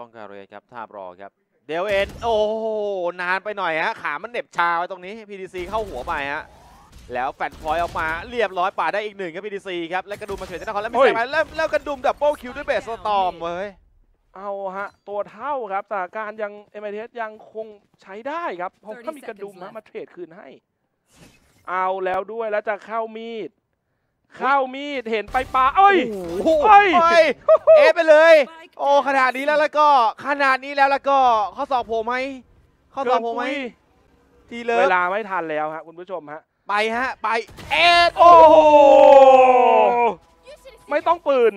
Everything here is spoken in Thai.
ล้องการเรียครับท่ารอครับเดวเอ็นโอ้นานไปหน่อยฮะขามันเหน็บชาไว้ตรงนี้ PDC เข้าหัวไปฮะแล้วแฟนพอยออกมาเรียบร้อยป่าได้อีกหนึ่งครับ PDC ครับและกระดุมมาเฉยชนะครแล้วไม่ใช่มหแล้วแล้วกระดุม ดับเบิลคิวด้วยเบสสตอมเลยเอาฮะ ตัวเท่าครับ แต่การยังเอเมเทสยังคงใช้ได้ครับเพราะถ้ามีกระดุมมาเทรดคืนให้ เอาแล้วด้วยแล้วจะเข้ามีดเข้ามีดเห็นไปปลาเอ้ยเอ้ยเอไปเลยโอ้ ขนาดนี้แล้วแล้วก็ขนาดนี้แล้วแล้วก็ข้อสอบผมไหมข้อสอบผมไหมทีเลยเวลาไม่ทันแล้วฮะคุณผู้ชมฮะไปฮะไป เอ็ดโอ้โห ไม่ต้องปืน